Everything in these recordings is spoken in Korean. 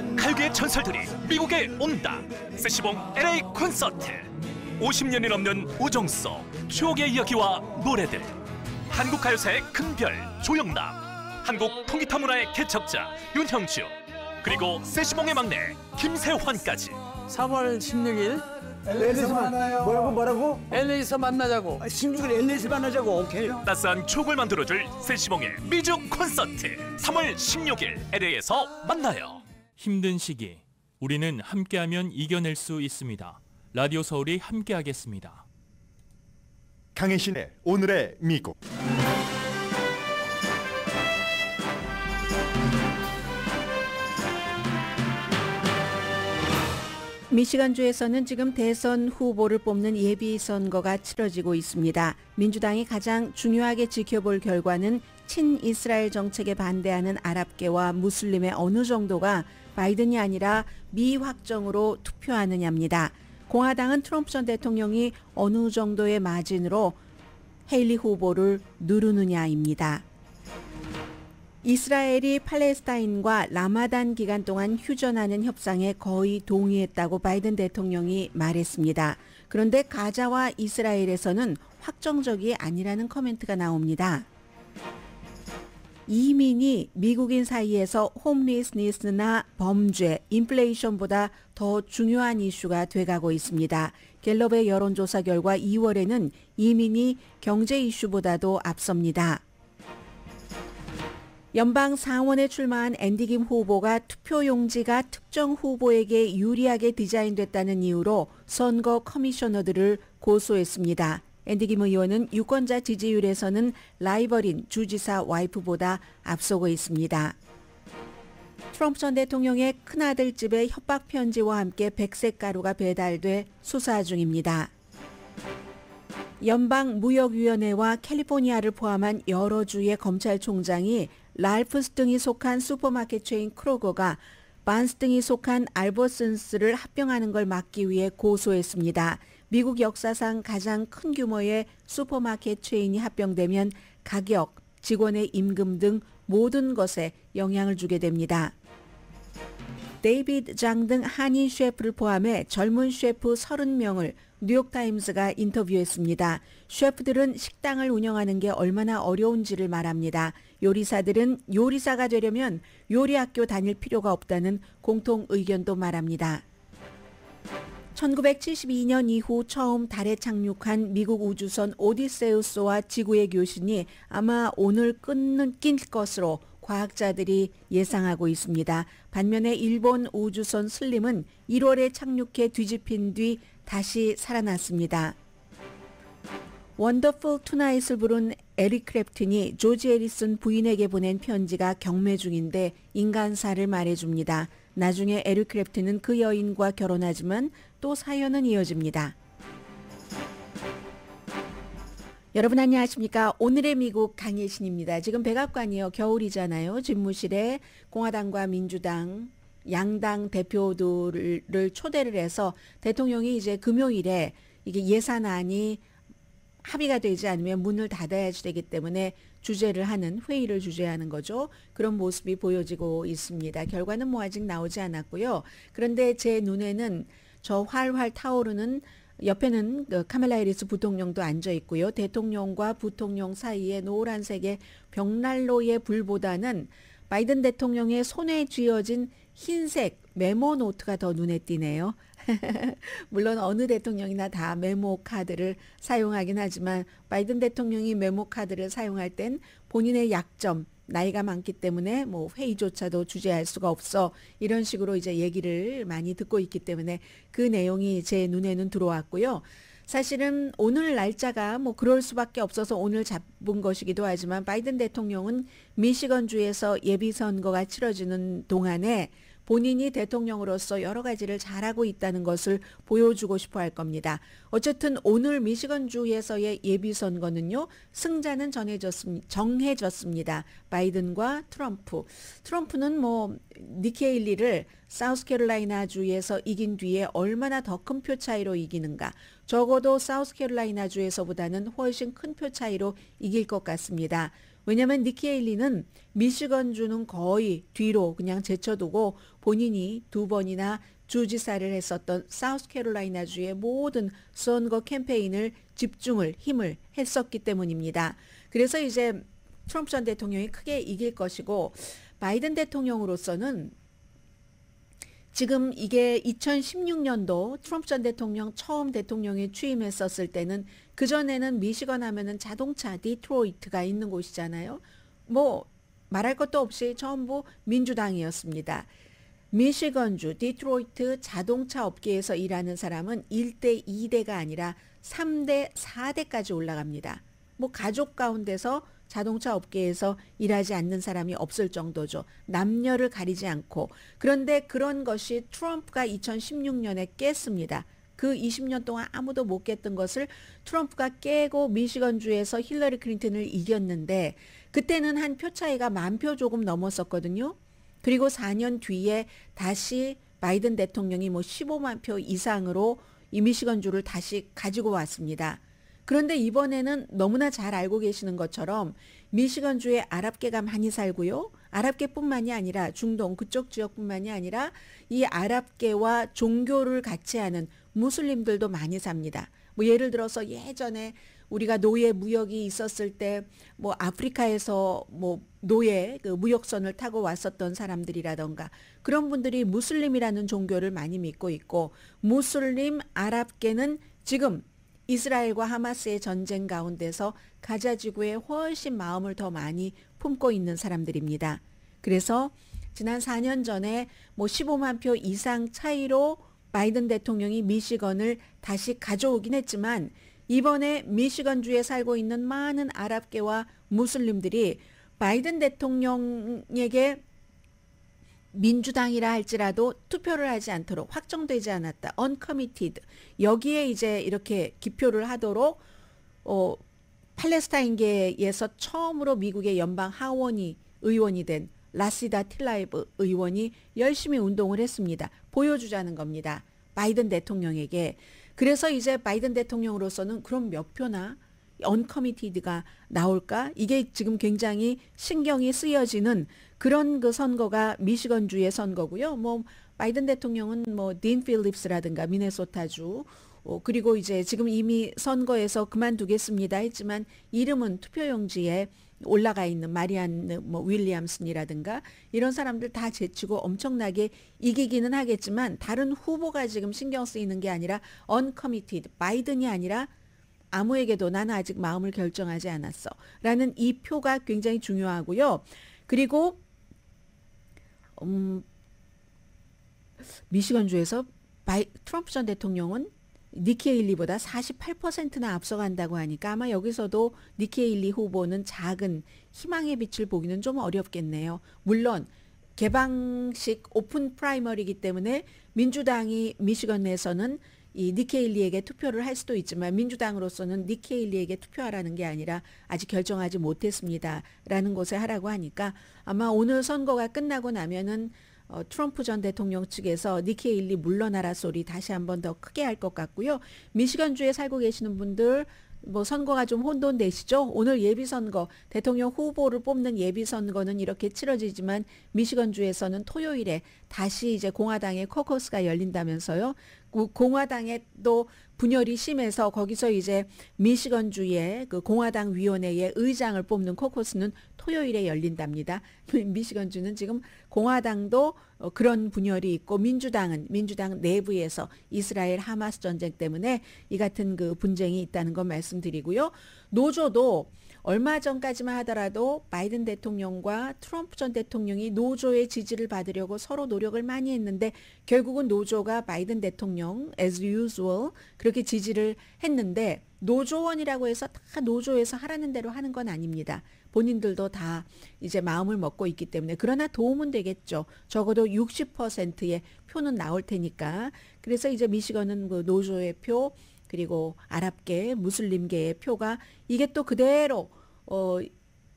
미국 칼국의 전설들이 미국에 온다 세시봉 LA 콘서트 50년이 넘는 우정 속 추억의 이야기와 노래들 한국 가요사의 큰 별 조영남 한국 통기타 문화의 개척자 윤형주 그리고 세시봉의 막내 김세환까지 3월 16일 LA에서 만나요. 뭐라고 뭐라고? LA에서 만나자고. 16일 아, LA에서 만나자고. 오케이. 따스한 추을 만들어줄 세시봉의 미주 콘서트. 3월 16일 LA에서 만나요. 힘든 시기 우리는 함께하면 이겨낼 수 있습니다. 라디오 서울이 함께하겠습니다. 강혜신의 오늘의 미국 미시간주에서는 지금 대선 후보를 뽑는 예비 선거가 치러지고 있습니다. 민주당이 가장 중요하게 지켜볼 결과는 친이스라엘 정책에 반대하는 아랍계와 무슬림의 어느 정도가 바이든이 아니라 미확정으로 투표하느냐입니다. 공화당은 트럼프 전 대통령이 어느 정도의 마진으로 헤일리 후보를 누르느냐입니다. 이스라엘이 팔레스타인과 라마단 기간 동안 휴전하는 협상에 거의 동의했다고 바이든 대통령이 말했습니다. 그런데 가자와 이스라엘에서는 확정적이 아니라는 커멘트가 나옵니다. 이민이 미국인 사이에서 홈리스니스나 범죄, 인플레이션보다 더 중요한 이슈가 돼가고 있습니다. 갤럽의 여론조사 결과 2월에는 이민이 경제 이슈보다도 앞섭니다. 연방 상원에 출마한 앤디김 후보가 투표 용지가 특정 후보에게 유리하게 디자인됐다는 이유로 선거 커미셔너들을 고소했습니다. 앤디 김 의원은 유권자 지지율에서는 라이벌인 주지사 와이프보다 앞서고 있습니다. 트럼프 전 대통령의 큰아들 집에 협박 편지와 함께 백색 가루가 배달돼 수사 중입니다. 연방 무역위원회와 캘리포니아를 포함한 여러 주의 검찰총장이 랄프스 등이 속한 슈퍼마켓 체인 크로거가 반스 등이 속한 알버슨스를 합병하는 걸 막기 위해 고소했습니다. 미국 역사상 가장 큰 규모의 슈퍼마켓 체인이 합병되면 가격, 직원의 임금 등 모든 것에 영향을 주게 됩니다. 데이비드 장 등 한인 셰프를 포함해 젊은 셰프 30명을 뉴욕타임스가 인터뷰했습니다. 셰프들은 식당을 운영하는 게 얼마나 어려운지를 말합니다. 요리사들은 요리사가 되려면 요리학교 다닐 필요가 없다는 공통 의견도 말합니다. 1972년 이후 처음 달에 착륙한 미국 우주선 오디세우스와 지구의 교신이 아마 오늘 끊는 낀 것으로 과학자들이 예상하고 있습니다. 반면에 일본 우주선 슬림은 1월에 착륙해 뒤집힌 뒤 다시 살아났습니다. 원더풀 투나잇을 부른 에릭 크랩튼이 조지 에리슨 부인에게 보낸 편지가 경매 중인데 인간사를 말해줍니다. 나중에 에르크래프트는 그 여인과 결혼하지만 또 사연은 이어집니다. 여러분 안녕하십니까? 오늘의 미국 강예신입니다. 지금 백악관이요. 겨울이잖아요. 집무실에 공화당과 민주당 양당 대표들을 초대를 해서 대통령이 이제 금요일에 이게 예산안이 합의가 되지 않으면 문을 닫아야 되기 때문에 주제를 하는 회의를 주재하는 거죠. 그런 모습이 보여지고 있습니다. 결과는 뭐 아직 나오지 않았고요. 그런데 제 눈에는 저 활활 타오르는 옆에는 그 카멜라 해리스 부통령도 앉아 있고요. 대통령과 부통령 사이에 노란색의 벽난로의 불보다는 바이든 대통령의 손에 쥐어진 흰색 메모 노트가 더 눈에 띄네요. 물론 어느 대통령이나 다 메모 카드를 사용하긴 하지만 바이든 대통령이 메모 카드를 사용할 땐 본인의 약점, 나이가 많기 때문에 뭐 회의조차도 주재할 수가 없어 이런 식으로 이제 얘기를 많이 듣고 있기 때문에 그 내용이 제 눈에는 들어왔고요. 사실은 오늘 날짜가 뭐 그럴 수밖에 없어서 오늘 잡은 것이기도 하지만 바이든 대통령은 미시건주에서 예비선거가 치러지는 동안에 본인이 대통령으로서 여러 가지를 잘하고 있다는 것을 보여주고 싶어 할 겁니다. 어쨌든 오늘 미시건주에서의 예비선거는요, 승자는 정해졌습, 정해졌습니다. 바이든과 트럼프. 트럼프는 뭐, 니케일리를 사우스캐롤라이나주에서 이긴 뒤에 얼마나 더 큰 표 차이로 이기는가. 적어도 사우스캐롤라이나주에서보다는 훨씬 큰 표 차이로 이길 것 같습니다. 왜냐면 니키 헤일리는 미시건주는 거의 뒤로 그냥 제쳐두고 본인이 두 번이나 주지사를 했었던 사우스캐롤라이나주의 모든 선거 캠페인을 집중을 힘을 했었기 때문입니다. 그래서 이제 트럼프 전 대통령이 크게 이길 것이고 바이든 대통령으로서는 지금 이게 2016년도 트럼프 전 대통령 처음 대통령이 취임했었을 때는 그전에는 미시건 하면은 자동차 디트로이트가 있는 곳이잖아요. 뭐 말할 것도 없이 전부 민주당이었습니다. 미시건주 디트로이트 자동차 업계에서 일하는 사람은 1대 2대가 아니라 3대 4대까지 올라갑니다. 뭐 가족 가운데서 자동차 업계에서 일하지 않는 사람이 없을 정도죠. 남녀를 가리지 않고. 그런데 그런 것이 트럼프가 2016년에 깼습니다. 그 20년 동안 아무도 못 깼던 것을 트럼프가 깨고 미시건주에서 힐러리 클린턴을 이겼는데 그때는 한 표 차이가 만 표 조금 넘었었거든요. 그리고 4년 뒤에 다시 바이든 대통령이 뭐 15만 표 이상으로 이 미시건주를 다시 가지고 왔습니다. 그런데 이번에는 너무나 잘 알고 계시는 것처럼 미시건주의 아랍계가 많이 살고요. 아랍계뿐만이 아니라 중동 그쪽 지역뿐만이 아니라 이 아랍계와 종교를 같이 하는 무슬림들도 많이 삽니다. 뭐 예를 들어서 예전에 우리가 노예 무역이 있었을 때 뭐 아프리카에서 뭐 노예 그 무역선을 타고 왔었던 사람들이라던가 그런 분들이 무슬림이라는 종교를 많이 믿고 있고 무슬림 아랍계는 지금 이스라엘과 하마스의 전쟁 가운데서 가자 지구에 훨씬 마음을 더 많이 품고 있는 사람들입니다. 그래서 지난 4년 전에 뭐 15만 표 이상 차이로 바이든 대통령이 미시건을 다시 가져오긴 했지만 이번에 미시건주에 살고 있는 많은 아랍계와 무슬림들이 바이든 대통령에게 민주당이라 할지라도 투표를 하지 않도록 확정되지 않았다. uncommitted. 여기에 이제 이렇게 기표를 하도록 어 팔레스타인계에서 처음으로 미국의 연방 하원이 의원이 된 라시다 틸라이브 의원이 열심히 운동을 했습니다. 보여주자는 겁니다. 바이든 대통령에게. 그래서 이제 바이든 대통령으로서는 그럼 몇 표나 언커미티드가 나올까? 이게 지금 굉장히 신경이 쓰여지는 그런 그 선거가 미시건주의 선거고요. 뭐 바이든 대통령은 뭐 딘 필립스라든가 미네소타주 어, 그리고 이제 지금 이미 선거에서 그만두겠습니다 했지만 이름은 투표용지에 올라가 있는 마리안 뭐 윌리엄슨이라든가 이런 사람들 다 제치고 엄청나게 이기기는 하겠지만 다른 후보가 지금 신경 쓰이는 게 아니라 언커미티드 바이든이 아니라 아무에게도 나는 아직 마음을 결정하지 않았어. 라는 이 표가 굉장히 중요하고요. 그리고, 음, 미시건주에서 바이, 트럼프 전 대통령은 니키 에일리보다 48%나 앞서간다고 하니까 아마 여기서도 니키 에일리 후보는 작은 희망의 빛을 보기는 좀 어렵겠네요. 물론 개방식 오픈 프라이머리이기 때문에 민주당이 미시건 내에서는 이 니케일리에게 투표를 할 수도 있지만 민주당으로서는 니케일리에게 투표하라는 게 아니라 아직 결정하지 못했습니다라는 것을 하라고 하니까 아마 오늘 선거가 끝나고 나면은 어, 트럼프 전 대통령 측에서 니케일리 물러나라 소리 다시 한번 더 크게 할 것 같고요. 미시간주에 살고 계시는 분들 뭐 선거가 좀 혼돈되시죠? 오늘 예비선거, 대통령 후보를 뽑는 예비선거는 이렇게 치러지지만 미시건주에서는 토요일에 다시 이제 공화당의 커커스가 열린다면서요. 공화당에 또 분열이 심해서 거기서 이제 미시건주의 그 공화당 위원회의 의장을 뽑는 코커스는 토요일에 열린답니다. 미시건주는 지금 공화당도 어, 그런 분열이 있고 민주당은 민주당 내부에서 이스라엘 하마스 전쟁 때문에 이 같은 그 분쟁이 있다는 건 말씀드리고요. 노조도 얼마 전까지만 하더라도 바이든 대통령과 트럼프 전 대통령이 노조의 지지를 받으려고 서로 노력을 많이 했는데 결국은 노조가 바이든 대통령 as usual 그렇게 지지를 했는데 노조원이라고 해서 다 노조에서 하라는 대로 하는 건 아닙니다. 본인들도 다 이제 마음을 먹고 있기 때문에 그러나 도움은 되겠죠. 적어도 60%의 표는 나올 테니까. 그래서 이제 미시건은 그 노조의 표 그리고 아랍계, 무슬림계의 표가 이게 또 그대로 어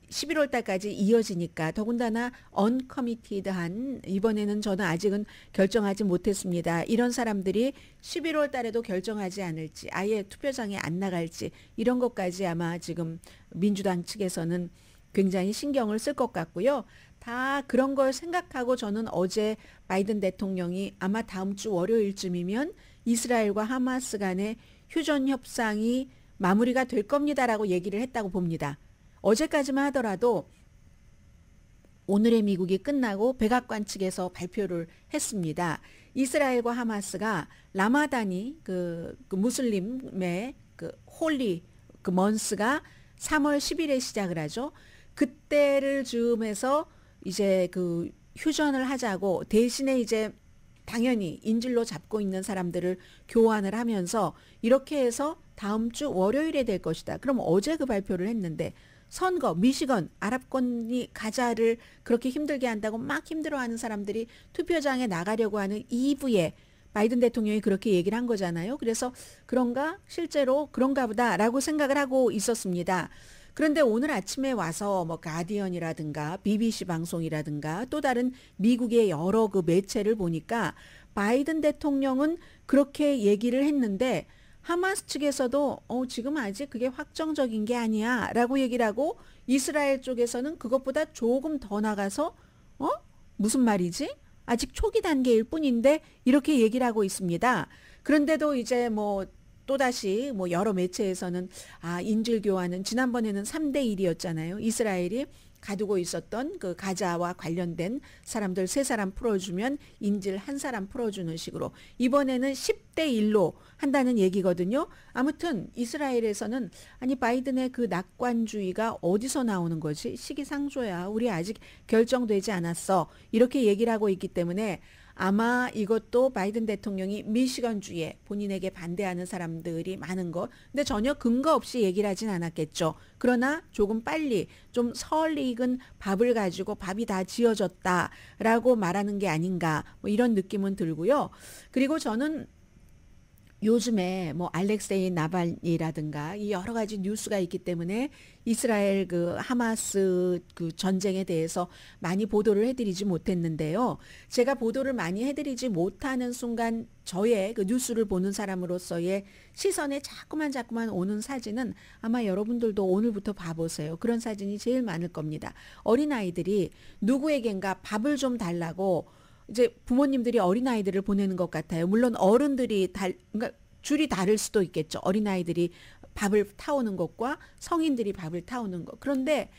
11월 달까지 이어지니까 더군다나 언커미티드한 이번에는 저는 아직은 결정하지 못했습니다. 이런 사람들이 11월 달에도 결정하지 않을지 아예 투표장에 안 나갈지 이런 것까지 아마 지금 민주당 측에서는 굉장히 신경을 쓸 것 같고요. 다 그런 걸 생각하고 저는 어제 바이든 대통령이 아마 다음 주 월요일쯤이면 이스라엘과 하마스 간의 휴전 협상이 마무리가 될 겁니다라고 얘기를 했다고 봅니다. 어제까지만 하더라도 오늘의 미국이 끝나고 백악관 측에서 발표를 했습니다. 이스라엘과 하마스가 라마단이 그, 그 무슬림의 그 홀리 그 먼스가 3월 10일에 시작을 하죠. 그때를 즈음해서 이제 그 휴전을 하자고 대신에 이제 당연히 인질로 잡고 있는 사람들을 교환을 하면서 이렇게 해서 다음 주 월요일에 될 것이다. 그럼 어제 그 발표를 했는데 선거, 미시건, 아랍권이 가자를 그렇게 힘들게 한다고 막 힘들어하는 사람들이 투표장에 나가려고 하는 이부에 바이든 대통령이 그렇게 얘기를 한 거잖아요. 그래서 그런가 실제로 그런가 보다라고 생각을 하고 있었습니다. 그런데 오늘 아침에 와서 뭐 가디언이라든가 BBC 방송이라든가 또 다른 미국의 여러 그 매체를 보니까 바이든 대통령은 그렇게 얘기를 했는데 하마스 측에서도 어, 지금 아직 그게 확정적인 게 아니야 라고 얘기를 하고 이스라엘 쪽에서는 그것보다 조금 더 나가서 어? 무슨 말이지? 아직 초기 단계일 뿐인데 이렇게 얘기를 하고 있습니다. 그런데도 이제 뭐 또다시 뭐 여러 매체에서는 아, 인질 교환은 지난번에는 3대 1이었잖아요. 이스라엘이 가두고 있었던 그 가자와 관련된 사람들 세 사람 풀어주면 인질 한 사람 풀어주는 식으로 이번에는 10대 1로 한다는 얘기거든요. 아무튼 이스라엘에서는 아니 바이든의 그 낙관주의가 어디서 나오는 거지? 시기상조야. 우리 아직 결정되지 않았어. 이렇게 얘기를 하고 있기 때문에 아마 이것도 바이든 대통령이 미시간주에 본인에게 반대하는 사람들이 많은 것. 근데 전혀 근거 없이 얘기를 하진 않았겠죠. 그러나 조금 빨리 좀설리 익은 밥을 가지고 밥이 다 지어졌다라고 말하는 게 아닌가 뭐 이런 느낌은 들고요. 그리고 저는 요즘에 뭐 알렉세이 나발이라든가 이 여러 가지 뉴스가 있기 때문에 이스라엘 그 하마스 그 전쟁에 대해서 많이 보도를 해드리지 못했는데요. 제가 보도를 많이 해드리지 못하는 순간 저의 그 뉴스를 보는 사람으로서의 시선에 자꾸만 자꾸만 오는 사진은 아마 여러분들도 오늘부터 봐보세요. 그런 사진이 제일 많을 겁니다. 어린아이들이 누구에겐가 밥을 좀 달라고 이제 부모님들이 어린아이들을 보내는 것 같아요. 물론 어른들이 달, 그러니까 줄이 다를 수도 있겠죠. 어린아이들이 밥을 타오는 것과 성인들이 밥을 타오는 것. 그런데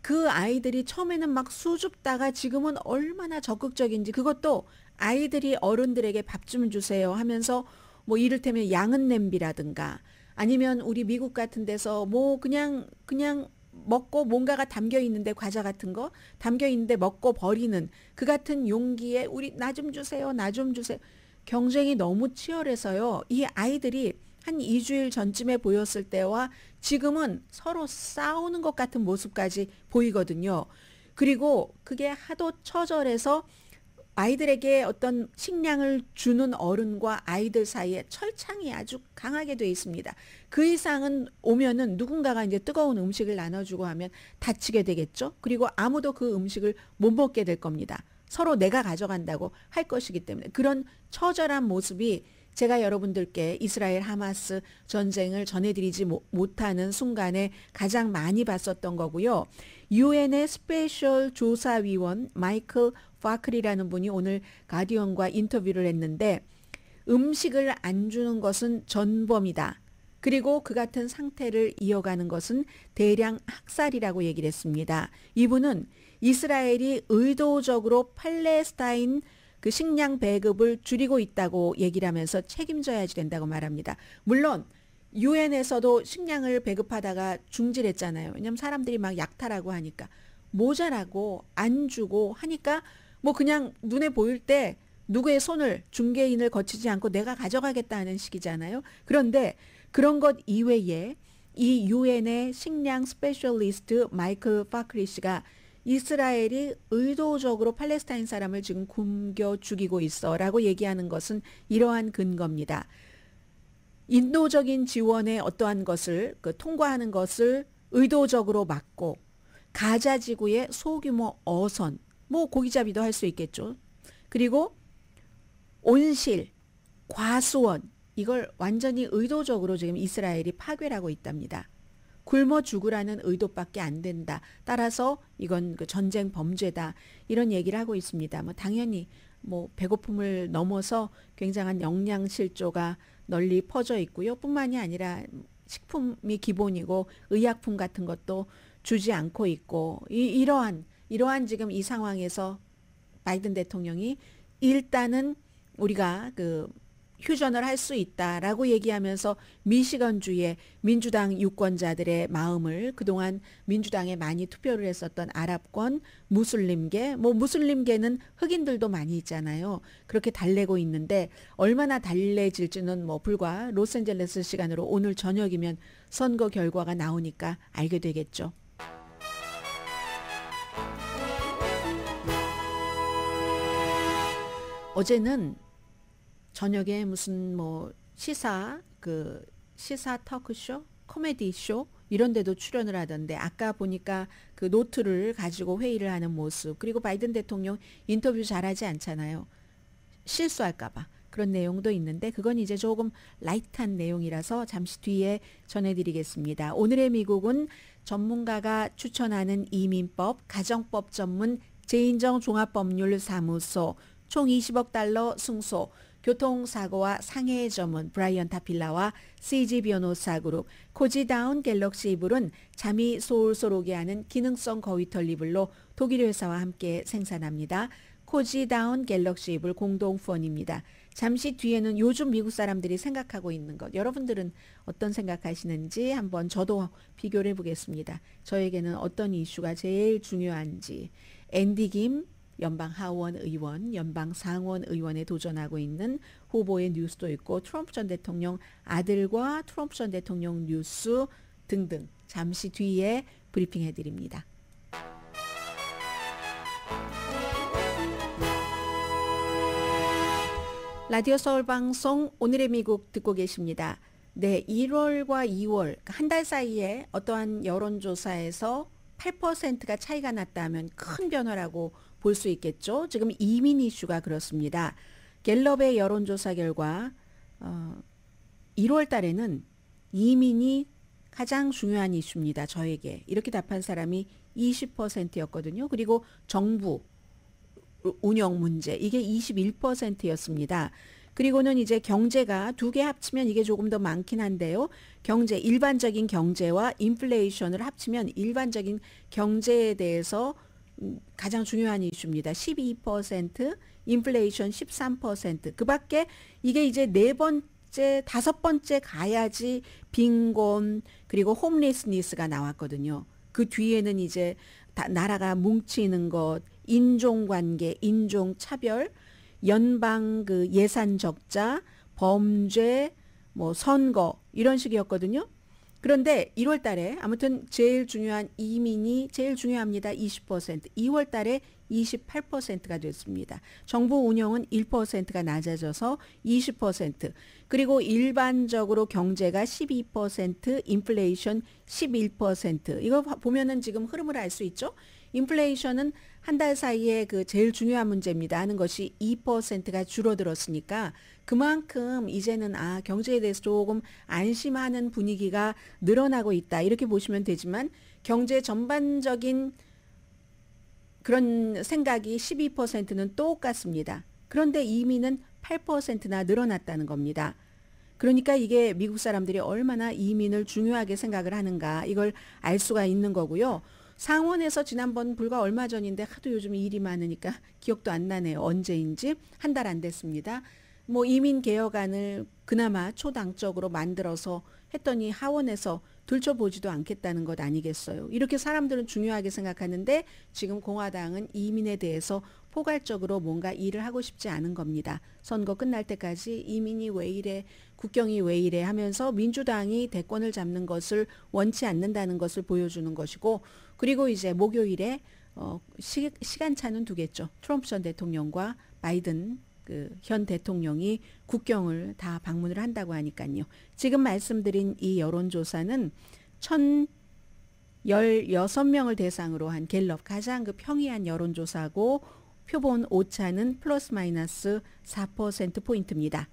그 아이들이 처음에는 막 수줍다가 지금은 얼마나 적극적인지 그것도 아이들이 어른들에게 밥 좀 주세요 하면서 뭐 이를테면 양은 냄비라든가 아니면 우리 미국 같은 데서 뭐 그냥 그냥 먹고 뭔가가 담겨 있는데 과자 같은 거 담겨 있는데 먹고 버리는 그 같은 용기에 우리 나 좀 주세요. 나 좀 주세요. 경쟁이 너무 치열해서요. 이 아이들이 한 2주일 전쯤에 보였을 때와 지금은 서로 싸우는 것 같은 모습까지 보이거든요. 그리고 그게 하도 처절해서 아이들에게 어떤 식량을 주는 어른과 아이들 사이에 철창이 아주 강하게 돼 있습니다. 그 이상은 오면은 누군가가 이제 뜨거운 음식을 나눠주고 하면 다치게 되겠죠. 그리고 아무도 그 음식을 못 먹게 될 겁니다. 서로 내가 가져간다고 할 것이기 때문에 그런 처절한 모습이 제가 여러분들께 이스라엘 하마스 전쟁을 전해드리지 못하는 순간에 가장 많이 봤었던 거고요. u n 의 스페셜 조사위원 마이클 파클이라는 분이 오늘 가디언과 인터뷰를 했는데 음식을 안 주는 것은 전범이다. 그리고 그 같은 상태를 이어가는 것은 대량 학살이라고 얘기를 했습니다. 이분은 이스라엘이 의도적으로 팔레스타인 그 식량 배급을 줄이고 있다고 얘기를 하면서 책임져야지 된다고 말합니다. 물론 유엔에서도 식량을 배급하다가 중지했잖아요. 왜냐면 사람들이 막 약탈하고 하니까 모자라고 안 주고 하니까 뭐 그냥 눈에 보일 때 누구의 손을 중개인을 거치지 않고 내가 가져가겠다 하는 식이잖아요. 그런데 그런 것 이외에 이 유엔의 식량 스페셜리스트 마이클 파크리 씨가 이스라엘이 의도적으로 팔레스타인 사람을 지금 굶겨 죽이고 있어라고 얘기하는 것은 이러한 근거입니다. 인도적인 지원의 어떠한 것을 그 통과하는 것을 의도적으로 막고 가자 지구의 소규모 어선 뭐 고기잡이도 할 수 있겠죠. 그리고 온실, 과수원 이걸 완전히 의도적으로 지금 이스라엘이 파괴하고 있답니다. 굶어 죽으라는 의도밖에 안 된다. 따라서 이건 그 전쟁 범죄다. 이런 얘기를 하고 있습니다. 뭐 당연히 뭐 배고픔을 넘어서 굉장한 영양 실조가 널리 퍼져 있고요. 뿐만이 아니라 식품이 기본이고 의약품 같은 것도 주지 않고 있고 이, 이러한 이러한 지금 이 상황에서 바이든 대통령이 일단은 우리가 그 휴전을 할 수 있다라고 얘기하면서 미시건주의 민주당 유권자들의 마음을 그동안 민주당에 많이 투표를 했었던 아랍권, 무슬림계, 뭐 무슬림계는 흑인들도 많이 있잖아요. 그렇게 달래고 있는데 얼마나 달래질지는 뭐 불과 로스앤젤레스 시간으로 오늘 저녁이면 선거 결과가 나오니까 알게 되겠죠. 어제는 저녁에 무슨 뭐 시사 그 시사 터크쇼 코미디 쇼 이런 데도 출연을 하던데 아까 보니까 그 노트를 가지고 회의를 하는 모습 그리고 바이든 대통령 인터뷰 잘하지 않잖아요. 실수할까봐 그런 내용도 있는데 그건 이제 조금 라이트한 내용이라서 잠시 뒤에 전해드리겠습니다. 오늘의 미국은 전문가가 추천하는 이민법, 가정법 전문 제인정 종합법률사무소 총 20억 달러 승소 교통사고와 상해의 전문 브라이언 타필라와 CG 변호사 그룹 코지다운 갤럭시 이불은 잠이 솔솔 오게 하는 기능성 거위털 이불로 독일 회사와 함께 생산합니다. 코지다운 갤럭시 이불 공동 후원입니다. 잠시 뒤에는 요즘 미국 사람들이 생각하고 있는 것, 여러분들은 어떤 생각하시는지 한번 저도 비교를 해보겠습니다. 저에게는 어떤 이슈가 제일 중요한지, 앤디 김, 연방 하원 의원, 연방 상원 의원에 도전하고 있는 후보의 뉴스도 있고 트럼프 전 대통령 아들과 트럼프 전 대통령 뉴스 등등 잠시 뒤에 브리핑해 드립니다. 라디오 서울 방송 오늘의 미국 듣고 계십니다. 네, 1월과 2월 한 달 사이에 어떠한 여론조사에서 8%가 차이가 났다면 큰 변화라고 볼수 있겠죠. 지금 이민 이슈가 그렇습니다. 갤럽의 여론조사 결과 어, 1월 달에는 이민이 가장 중요한 이슈입니다. 저에게 이렇게 답한 사람이 20%였거든요. 그리고 정부 운영 문제 이게 21%였습니다. 그리고는 이제 경제가 두 개 합치면 이게 조금 더 많긴 한데요. 경제 일반적인 경제와 인플레이션을 합치면 일반적인 경제에 대해서 가장 중요한 이슈입니다. 12% 인플레이션 13%그 밖에 이게 이제 네 번째 다섯 번째 가야지 빈곤 그리고 홈리스니스가 나왔거든요. 그 뒤에는 이제 나라가 뭉치는 것, 인종관계, 인종차별, 연방 그 예산 적자, 범죄, 뭐 선거 이런 식이었거든요. 그런데 1월 달에 아무튼 제일 중요한 이민이 제일 중요합니다. 20%. 2월 달에 28%가 됐습니다. 정부 운영은 1%가 낮아져서 20%. 그리고 일반적으로 경제가 12%, 인플레이션 11%. 이거 보면은 지금 흐름을 알 수 있죠? 인플레이션은 한 달 사이에 그 제일 중요한 문제입니다. 하는 것이 2%가 줄어들었으니까 그만큼 이제는 아, 경제에 대해서 조금 안심하는 분위기가 늘어나고 있다. 이렇게 보시면 되지만 경제 전반적인 그런 생각이 12%는 똑같습니다. 그런데 이민은 8%나 늘어났다는 겁니다. 그러니까 이게 미국 사람들이 얼마나 이민을 중요하게 생각을 하는가 이걸 알 수가 있는 거고요. 상원에서 지난번 불과 얼마 전인데 하도 요즘 일이 많으니까 기억도 안 나네요. 언제인지 한 달 안 됐습니다. 뭐 이민 개혁안을 그나마 초당적으로 만들어서 했더니 하원에서 들춰보지도 않겠다는 것 아니겠어요. 이렇게 사람들은 중요하게 생각하는데 지금 공화당은 이민에 대해서 포괄적으로 뭔가 일을 하고 싶지 않은 겁니다. 선거 끝날 때까지 이민이 왜 이래, 국경이 왜 이래 하면서 민주당이 대권을 잡는 것을 원치 않는다는 것을 보여주는 것이고 그리고 이제 목요일에 어, 시, 시간차는 두겠죠. 트럼프 전 대통령과 바이든 그현 대통령이 국경을 다 방문을 한다고 하니까요. 지금 말씀드린 이 여론조사는 1,016명을 대상으로 한 갤럽 가장 그 평이한 여론조사고 표본 오차는 플러스 마이너스 4%포인트입니다.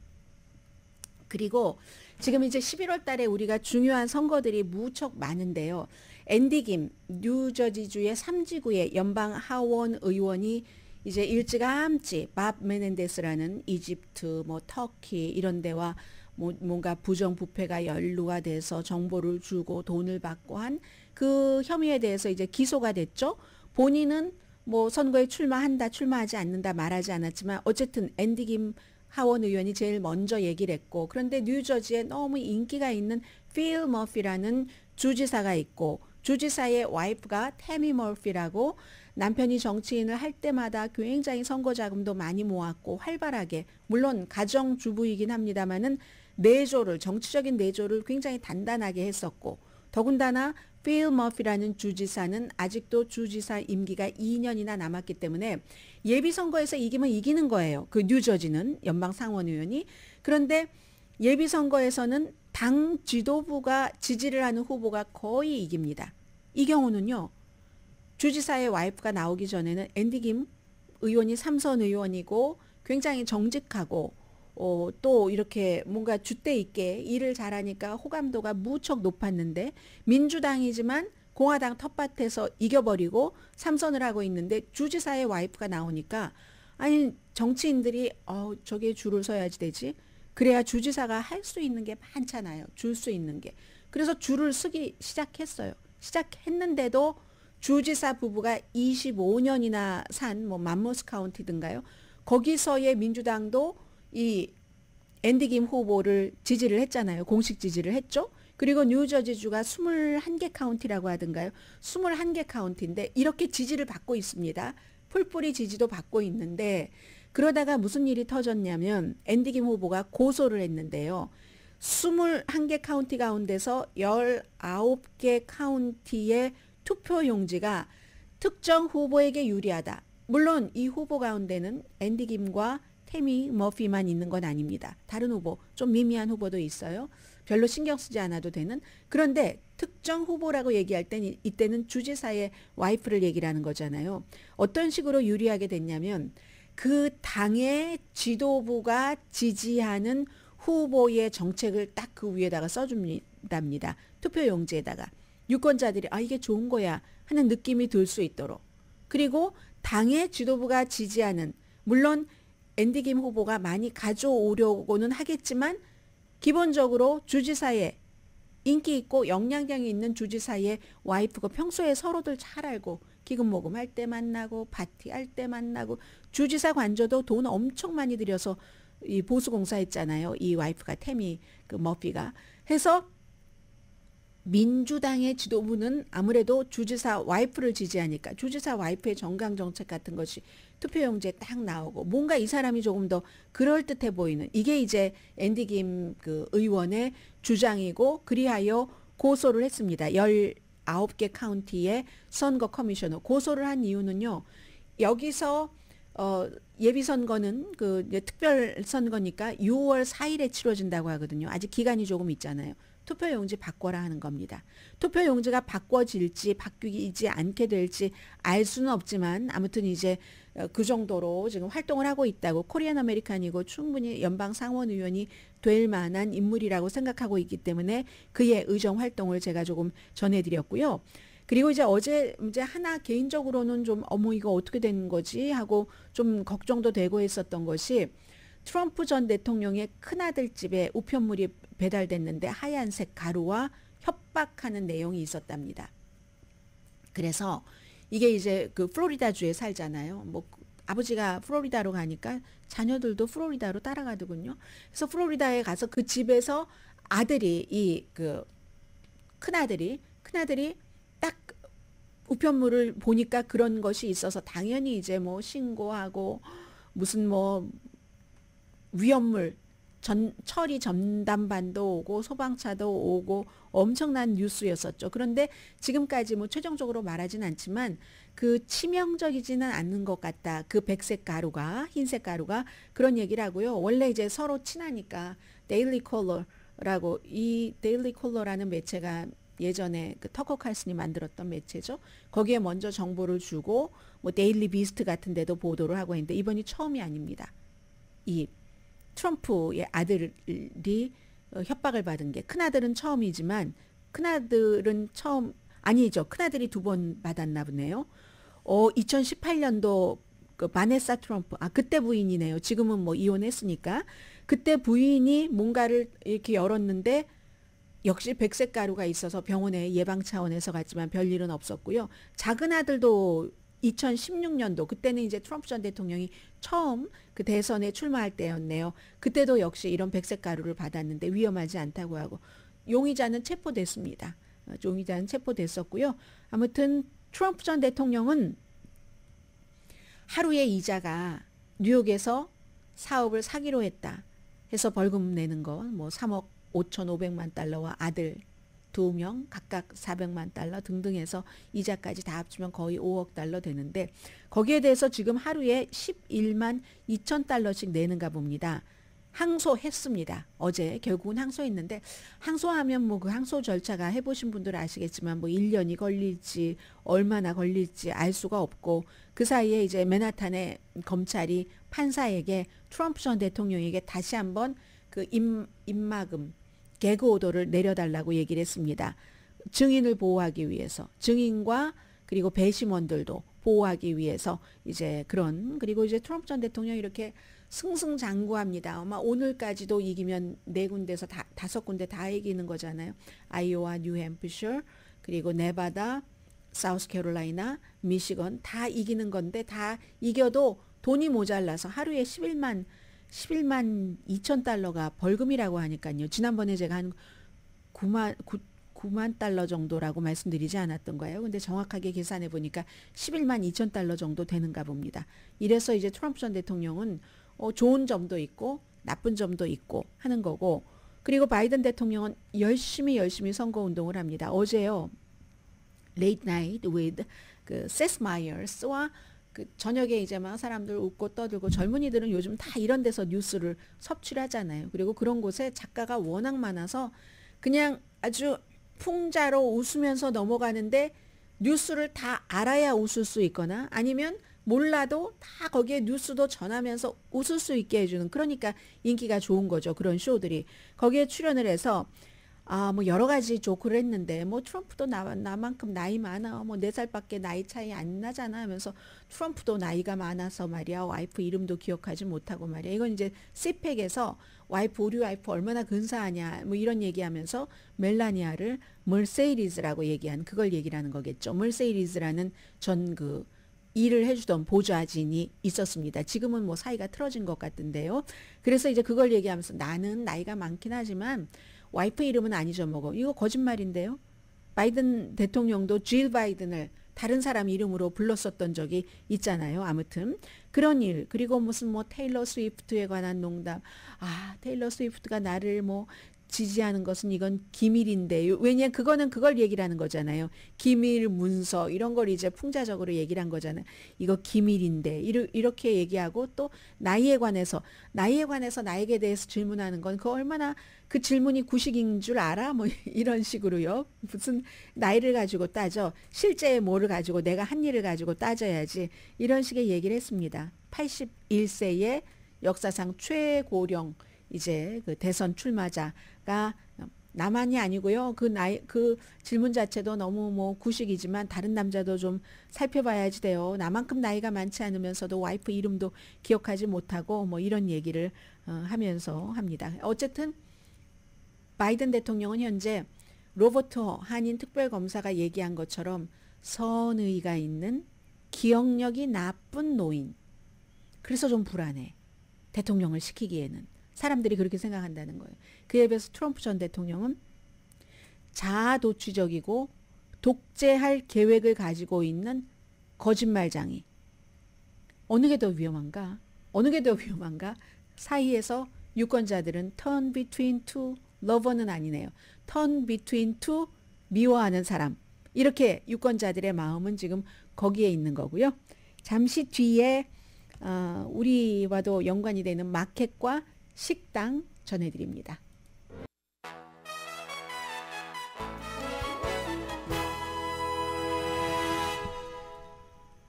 그리고 지금 이제 11월 달에 우리가 중요한 선거들이 무척 많은데요. 앤디 김, 뉴저지주의 3지구의 연방 하원 의원이 이제 일찌감치 밥 메넨데스라는 이집트, 뭐 터키 이런 데와 뭐, 뭔가 부정부패가 연루가 돼서 정보를 주고 돈을 받고 한 그 혐의에 대해서 이제 기소가 됐죠. 본인은 뭐 선거에 출마한다, 출마하지 않는다 말하지 않았지만 어쨌든 앤디 김 하원 의원이 제일 먼저 얘기를 했고 그런데 뉴저지에 너무 인기가 있는 필 머피라는 주지사가 있고 주지사의 와이프가 테미 머피라고 남편이 정치인을 할 때마다 굉장히 선거 자금도 많이 모았고 활발하게 물론 가정 주부이긴 합니다마는 내조를 정치적인 내조를 굉장히 단단하게 했었고 더군다나 필 머피라는 주지사는 아직도 주지사 임기가 2년이나 남았기 때문에 예비선거에서 이기면 이기는 거예요. 그 뉴저지는 연방 상원의원이 그런데 예비선거에서는 당 지도부가 지지를 하는 후보가 거의 이깁니다. 이 경우는요. 주지사의 와이프가 나오기 전에는 앤디 김 의원이 삼선 의원이고 굉장히 정직하고 어, 또 이렇게 뭔가 주대 있게 일을 잘하니까 호감도가 무척 높았는데 민주당이지만 공화당 텃밭에서 이겨버리고 삼선을 하고 있는데 주지사의 와이프가 나오니까 아니 정치인들이 어 저게 줄을 서야지 되지 그래야 주지사가 할 수 있는 게 많잖아요. 줄 수 있는 게. 그래서 줄을 쓰기 시작했어요. 시작했는데도 주지사 부부가 25년이나 산뭐 맘모스 카운티든가요. 거기서의 민주당도 이 앤디 김 후보를 지지를 했잖아요. 공식 지지를 했죠. 그리고 뉴저지주가 21개 카운티라고 하든가요 21개 카운티인데 이렇게 지지를 받고 있습니다. 풀뿌리 지지도 받고 있는데 그러다가 무슨 일이 터졌냐면 앤디 김 후보가 고소를 했는데요. 21개 카운티 가운데서 19개 카운티의 투표 용지가 특정 후보에게 유리하다. 물론 이 후보 가운데는 앤디 김과 테미 머피만 있는 건 아닙니다. 다른 후보, 좀 미미한 후보도 있어요. 별로 신경 쓰지 않아도 되는 그런데 특정 후보라고 얘기할 때는 이때는 주지사의 와이프를 얘기하는 거잖아요. 어떤 식으로 유리하게 됐냐면 그 당의 지도부가 지지하는 후보의 정책을 딱 그 위에다가 써줍니다. 투표 용지에다가 유권자들이 아 이게 좋은 거야 하는 느낌이 들 수 있도록 그리고 당의 지도부가 지지하는 물론 앤디김 후보가 많이 가져오려고는 하겠지만 기본적으로 주지사의 인기 있고 영향력이 있는 주지사의 와이프가 평소에 서로들 잘 알고 기금 모금할 때 만나고 파티할 때 만나고 주지사 관저도 돈 엄청 많이 들여서 이 보수공사 했잖아요. 이 와이프가 태미 그 머피가 해서 민주당의 지도부는 아무래도 주지사 와이프를 지지하니까 주지사 와이프의 정강 정책 같은 것이 투표용지에 딱 나오고 뭔가 이 사람이 조금 더 그럴듯해 보이는 이게 이제 앤디 김그 의원의 주장이고 그리하여 고소를 했습니다. 19개 카운티의 선거 커미셔너 고소를 한 이유는요. 여기서 어, 예비선거는 그 특별선거니까 6월 4일에 치러진다고 하거든요. 아직 기간이 조금 있잖아요. 투표용지 바꿔라 하는 겁니다. 투표용지가 바꿔질지 바뀌지 않게 될지 알 수는 없지만 아무튼 이제 어, 그 정도로 지금 활동을 하고 있다고 코리안 아메리칸이고 충분히 연방 상원 의원이 될 만한 인물이라고 생각하고 있기 때문에 그의 의정 활동을 제가 조금 전해드렸고요. 그리고 이제 어제 이제 하나 개인적으로는 좀 어머 이거 어떻게 된 거지 하고 좀 걱정도 되고 했었던 것이 트럼프 전 대통령의 큰아들 집에 우편물이 배달됐는데 하얀색 가루와 협박하는 내용이 있었답니다. 그래서 이게 이제 그 플로리다주에 살잖아요. 뭐 아버지가 플로리다로 가니까 자녀들도 플로리다로 따라가더군요. 그래서 플로리다에 가서 그 집에서 아들이 이 그 큰아들이 큰아들이 딱 우편물을 보니까 그런 것이 있어서 당연히 이제 뭐 신고하고 무슨 뭐 위험물 전, 처리 전담반도 오고 소방차도 오고 엄청난 뉴스였었죠. 그런데 지금까지 뭐 최종적으로 말하진 않지만 그 치명적이지는 않는 것 같다. 그 백색 가루가 흰색 가루가 그런 얘기를 하고요. 원래 이제 서로 친하니까 데일리 콜러라고 이 데일리 콜러라는 매체가 예전에 그 터커 칼슨이 만들었던 매체죠. 거기에 먼저 정보를 주고 뭐 데일리 비스트 같은 데도 보도를 하고 있는데 이번이 처음이 아닙니다. 이 트럼프의 아들이 어, 협박을 받은 게 큰아들은 처음이지만 큰아들은 처음 아니죠. 큰아들이 두 번 받았나 보네요. 어 2018년도 그 바네사 트럼프 아 그때 부인이네요. 지금은 뭐 이혼했으니까 그때 부인이 뭔가를 이렇게 열었는데 역시 백색 가루가 있어서 병원에 예방 차원에서 갔지만 별일은 없었고요. 작은 아들도 2016년도 그때는 이제 트럼프 전 대통령이 처음 그 대선에 출마할 때였네요. 그때도 역시 이런 백색 가루를 받았는데 위험하지 않다고 하고 용의자는 체포됐습니다. 어, 용의자는 체포됐었고요. 아무튼 트럼프 전 대통령은 하루에 이자가 뉴욕에서 사업을 사기로 했다. 해서 벌금 내는 건 뭐 3억 5,500만 달러와 아들 두명 각각 400만 달러 등등 해서 이자까지 다 합치면 거의 5억 달러 되는데 거기에 대해서 지금 하루에 11만 2천 달러씩 내는가 봅니다. 항소했습니다. 어제 결국은 항소했는데 항소하면 뭐 그 항소 절차가 해보신 분들 아시겠지만 뭐 1년이 걸릴지 얼마나 걸릴지 알 수가 없고 그 사이에 이제 맨하탄의 검찰이 판사에게 트럼프 전 대통령에게 다시 한번 그 입, 입막음 개그오더를 내려달라고 얘기를 했습니다. 증인을 보호하기 위해서 증인과 그리고 배심원들도 보호하기 위해서 이제 그런 그리고 이제 트럼프 전 대통령 이렇게 승승장구합니다. 아마 오늘까지도 이기면 네 군데에서 다, 다섯 군데 다 이기는 거잖아요. 아이오와 뉴햄프셔 그리고 네바다 사우스캐롤라이나 미시건 다 이기는 건데 다 이겨도 돈이 모자라서 하루에 11만 11만 2천 달러가 벌금이라고 하니까요. 지난번에 제가 한 9만 9, 9만 달러 정도라고 말씀드리지 않았던거예요 근데 정확하게 계산해 보니까 11만 2천 달러 정도 되는가 봅니다. 이래서 이제 트럼프 전 대통령은 어, 좋은 점도 있고 나쁜 점도 있고 하는 거고 그리고 바이든 대통령은 열심히 열심히 선거 운동을 합니다. 어제요. 레이트 나이트 위드 그 세스 마이어스와 그 저녁에 이제 막 사람들 웃고 떠들고 젊은이들은 요즘 다 이런 데서 뉴스를 섭취를 하잖아요. 그리고 그런 곳에 작가가 워낙 많아서 그냥 아주 풍자로 웃으면서 넘어가는데 뉴스를 다 알아야 웃을 수 있거나 아니면 몰라도 다 거기에 뉴스도 전하면서 웃을 수 있게 해주는 그러니까 인기가 좋은 거죠. 그런 쇼들이. 거기에 출연을 해서 아, 뭐 여러 가지 조크를 했는데 뭐 트럼프도 나, 나만큼 나이 많아. 뭐 네 살밖에 나이 차이 안 나잖아 하면서 트럼프도 나이가 많아서 말이야. 와이프 이름도 기억하지 못하고 말이야. 이건 이제 CPEC에서 와이프 우리 와이프 얼마나 근사하냐 뭐 이런 얘기하면서 멜라니아를 멀세이리즈라고 얘기한 그걸 얘기라는 거겠죠. 멀세이리즈라는 전 그 일을 해주던 보좌진이 있었습니다. 지금은 뭐 사이가 틀어진 것 같은데요. 그래서 이제 그걸 얘기하면서 나는 나이가 많긴 하지만 와이프 이름은 안 잊어먹어. 뭐. 이거 거짓말인데요. 바이든 대통령도 질 바이든을 다른 사람 이름으로 불렀었던 적이 있잖아요. 아무튼 그런 일 그리고 무슨 뭐 테일러 스위프트에 관한 농담. 아 테일러 스위프트가 나를 뭐 지지하는 것은 이건 기밀인데 왜냐 그거는 그걸 얘기를 하는 거잖아요. 기밀 문서 이런 걸 이제 풍자적으로 얘기를 한 거잖아요. 이거 기밀인데 이렇게 얘기하고 또 나이에 관해서 나이에 관해서 나에게 대해서 질문하는 건 그 얼마나 그 질문이 구식인 줄 알아? 뭐 이런 식으로요. 무슨 나이를 가지고 따져 실제 뭐를 가지고 내가 한 일을 가지고 따져야지 이런 식의 얘기를 했습니다. 81세의 역사상 최고령 이제 그 대선 출마자 가 나만이 아니고요. 그 나이 그 질문 자체도 너무 뭐 구식이지만 다른 남자도 좀 살펴봐야지 돼요. 나만큼 나이가 많지 않으면서도 와이프 이름도 기억하지 못하고 뭐 이런 얘기를 어, 하면서 합니다. 어쨌든 바이든 대통령은 현재 로버트 한인 특별검사가 얘기한 것처럼 선의가 있는 기억력이 나쁜 노인. 그래서 좀 불안해. 대통령을 시키기에는. 사람들이 그렇게 생각한다는 거예요. 그에 비해서 트럼프 전 대통령은 자아도취적이고 독재할 계획을 가지고 있는 거짓말장이 어느 게 더 위험한가? 어느 게 더 위험한가? 사이에서 유권자들은 turn between two lover는 아니네요. turn between two 미워하는 사람. 이렇게 유권자들의 마음은 지금 거기에 있는 거고요. 잠시 뒤에 어, 우리와도 연관이 되는 마켓과 식당 전해드립니다.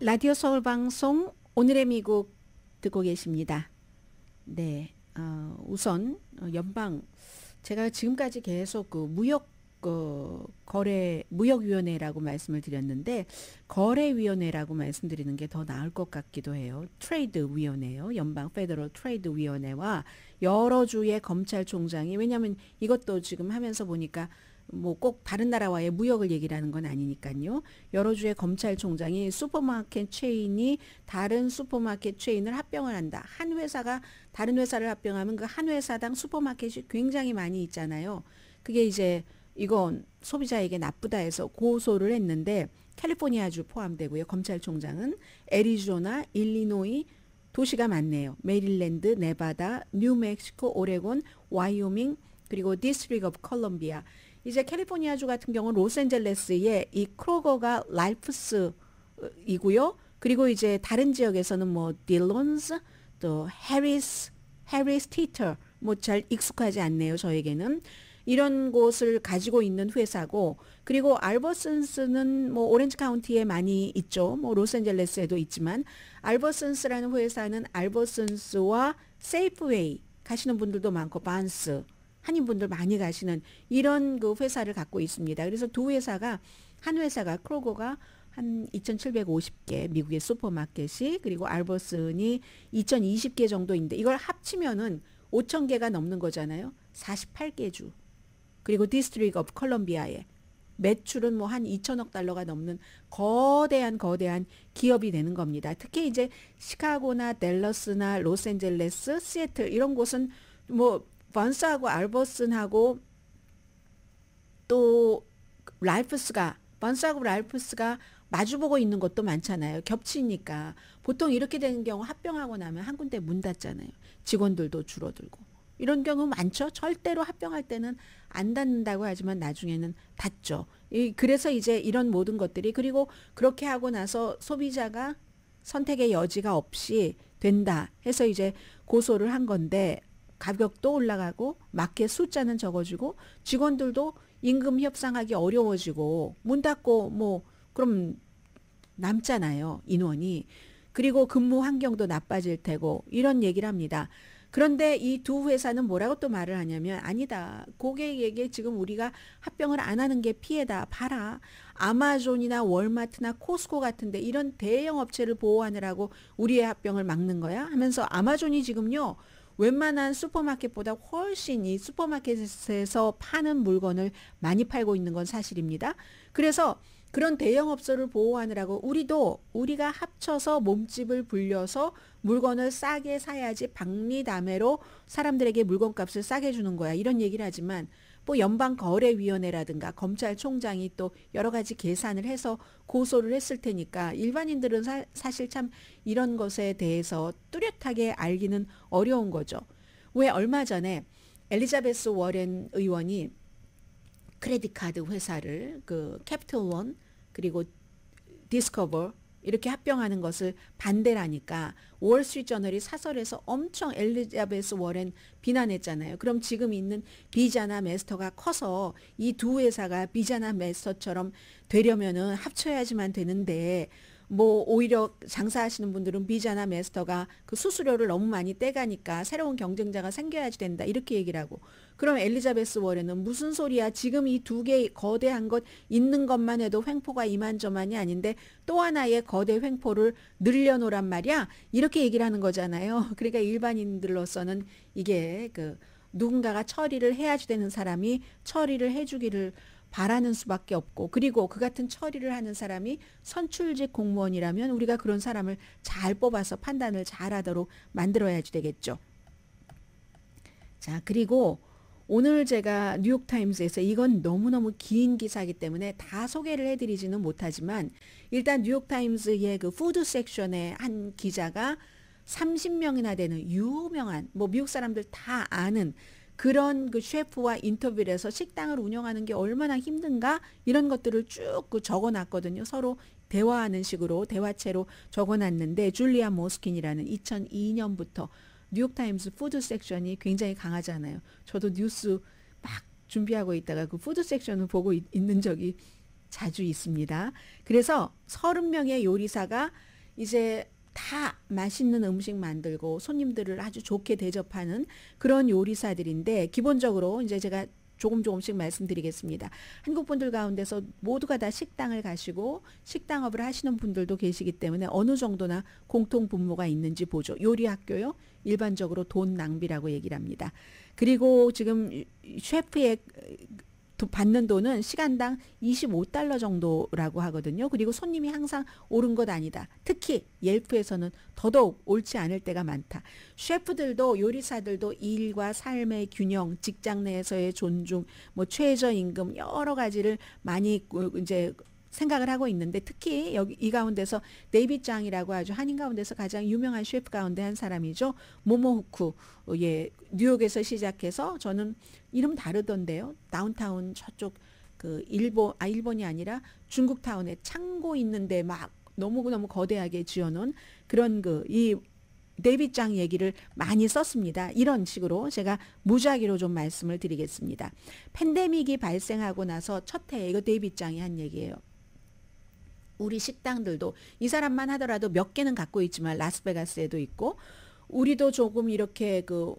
라디오 서울 방송 오늘의 미국 듣고 계십니다. 네, 어, 우선 어, 연방 제가 지금까지 계속 그 무역 그 거래 무역위원회라고 말씀을 드렸는데 거래위원회라고 말씀드리는 게 더 나을 것 같기도 해요. 트레이드 위원회요. 연방 페더럴 트레이드 위원회와 여러 주의 검찰총장이 왜냐하면 이것도 지금 하면서 보니까 뭐 꼭 다른 나라와의 무역을 얘기라는 건 아니니까요. 여러 주의 검찰총장이 슈퍼마켓 체인이 다른 슈퍼마켓 체인을 합병을 한다. 한 회사가 다른 회사를 합병하면 그 한 회사당 슈퍼마켓이 굉장히 많이 있잖아요. 그게 이제 이건 소비자에게 나쁘다 해서 고소를 했는데 캘리포니아주 포함되고요. 검찰총장은 애리조나, 일리노이, 도시가 많네요. 메릴랜드, 네바다, 뉴멕시코, 오레곤, 와이오밍, 그리고 디스트릭 오브 컬럼비아. 이제 캘리포니아주 같은 경우는 로스앤젤레스에 이 크로거가 라이프스이고요 그리고 이제 다른 지역에서는 뭐 딜론스, 또 해리스, 해리스 티터 뭐 잘 익숙하지 않네요. 저에게는. 이런 곳을 가지고 있는 회사고 그리고 알버슨스는 뭐 오렌지 카운티에 많이 있죠. 뭐 로스앤젤레스에도 있지만 알버슨스라는 회사는 알버슨스와 세이프웨이 가시는 분들도 많고 반스 한인분들 많이 가시는 이런 그 회사를 갖고 있습니다. 그래서 두 회사가 한 회사가 크로거가 한 2,750개 미국의 슈퍼마켓이 그리고 알버슨이 2,020개 정도인데 이걸 합치면은 5,000개가 넘는 거잖아요. 48개 주. 그리고 디스트릭 오브 컬럼비아의 매출은 뭐 한 2천억 달러가 넘는 거대한 거대한 기업이 되는 겁니다. 특히 이제 시카고나 델러스나 로스앤젤레스, 시애틀 이런 곳은 뭐 번스하고 알버슨하고 또라이프스가 번스하고 라이프스가 마주보고 있는 것도 많잖아요. 겹치니까 보통 이렇게 되는 경우 합병하고 나면 한 군데 문 닫잖아요. 직원들도 줄어들고 이런 경우 많죠. 절대로 합병할 때는 안 닿는다고 하지만 나중에는 닿죠. 이, 그래서 이제 이런 모든 것들이 그리고 그렇게 하고 나서 소비자가 선택의 여지가 없이 된다 해서 이제 고소를 한 건데 가격도 올라가고 마켓 숫자는 적어지고 직원들도 임금 협상하기 어려워지고 문 닫고 뭐 그럼 남잖아요 인원이 그리고 근무 환경도 나빠질 테고 이런 얘기를 합니다. 그런데 이 두 회사는 뭐라고 또 말을 하냐면 아니다. 고객에게 지금 우리가 합병을 안 하는 게 피해다. 봐라. 아마존이나 월마트나 코스코 같은데 이런 대형 업체를 보호하느라고 우리의 합병을 막는 거야? 하면서 아마존이 지금요. 웬만한 슈퍼마켓보다 훨씬 이 슈퍼마켓에서 파는 물건을 많이 팔고 있는 건 사실입니다. 그래서 그런 대형 업소를 보호하느라고 우리도 우리가 합쳐서 몸집을 불려서 물건을 싸게 사야지 박리담회로 사람들에게 물건값을 싸게 주는 거야. 이런 얘기를 하지만 뭐 연방거래위원회라든가 검찰총장이 또 여러 가지 계산을 해서 고소를 했을 테니까 일반인들은 사, 실참 이런 것에 대해서 뚜렷하게 알기는 어려운 거죠. 왜 얼마 전에 엘리자베스 워렌 의원이 크레딧 카드 회사를 그 캐피털 원 그리고 디스커버 이렇게 합병하는 것을 반대라니까 월스트리트 저널이 사설에서 엄청 엘리자베스 워렌 비난했잖아요. 그럼 지금 있는 비자나 메스터가 커서 이 두 회사가 비자나 메스터처럼 되려면은 합쳐야지만 되는데 뭐 오히려 장사하시는 분들은 비자나 메스터가 그 수수료를 너무 많이 떼가니까 새로운 경쟁자가 생겨야지 된다 이렇게 얘기를 하고 그럼 엘리자베스 월에는 무슨 소리야 지금 이 두 개의 거대한 것 있는 것만 해도 횡포가 이만저만이 아닌데 또 하나의 거대 횡포를 늘려놓란 말이야 이렇게 얘기를 하는 거잖아요 그러니까 일반인들로서는 이게 그 누군가가 처리를 해야지 되는 사람이 처리를 해주기를 바라는 수밖에 없고 그리고 그 같은 처리를 하는 사람이 선출직 공무원이라면 우리가 그런 사람을 잘 뽑아서 판단을 잘하도록 만들어야지 되겠죠. 자 그리고 오늘 제가 뉴욕타임스에서 이건 너무너무 긴 기사이기 때문에 다 소개를 해드리지는 못하지만 일단 뉴욕타임스의 그 푸드 섹션의 한 기자가 30명이나 되는 유명한 뭐 미국 사람들 다 아는 그런 그 셰프와 인터뷰를 해서 식당을 운영하는 게 얼마나 힘든가 이런 것들을 쭉 그 적어놨거든요. 서로 대화하는 식으로 대화체로 적어놨는데 줄리아 모스킨이라는 2002년부터 뉴욕타임스 푸드 섹션이 굉장히 강하잖아요. 저도 뉴스 막 준비하고 있다가 그 푸드 섹션을 보고 있, 는 적이 자주 있습니다. 그래서 30명의 요리사가 이제 다 맛있는 음식 만들고 손님들을 아주 좋게 대접하는 그런 요리사들인데 기본적으로 이제 제가 조금 조금씩 말씀드리겠습니다. 한국 분들 가운데서 모두가 다 식당을 가시고 식당업을 하시는 분들도 계시기 때문에 어느 정도나 공통 분모가 있는지 보죠. 요리 학교요. 일반적으로 돈 낭비라고 얘기를 합니다. 그리고 지금 셰프의 받는 돈은 시간당 25달러 정도라고 하거든요. 그리고 손님이 항상 옳은 것 아니다. 특히 옐프에서는 더더욱 옳지 않을 때가 많다. 셰프들도 요리사들도 일과 삶의 균형, 직장 내에서의 존중, 뭐 최저 임금 여러 가지를 많이 이제 생각을 하고 있는데 특히 여기 이 가운데서 데이빗 장이라고 아주 한인 가운데서 가장 유명한 셰프 가운데 한 사람이죠. 모모후쿠 어, 예 뉴욕에서 시작해서 저는 이름 다르던데요. 다운타운 저쪽 그 일본 아 일본이 아니라 중국 타운에 창고 있는데 막 너무너무 거대하게 지어놓은 그런 그 이 데이빗장 얘기를 많이 썼습니다. 이런 식으로 제가 무작위로 좀 말씀을 드리겠습니다. 팬데믹이 발생하고 나서 첫 해에 이거 데이빗장이 한 얘기예요. 우리 식당들도 이 사람만 하더라도 몇 개는 갖고 있지만 라스베가스에도 있고 우리도 조금 이렇게 그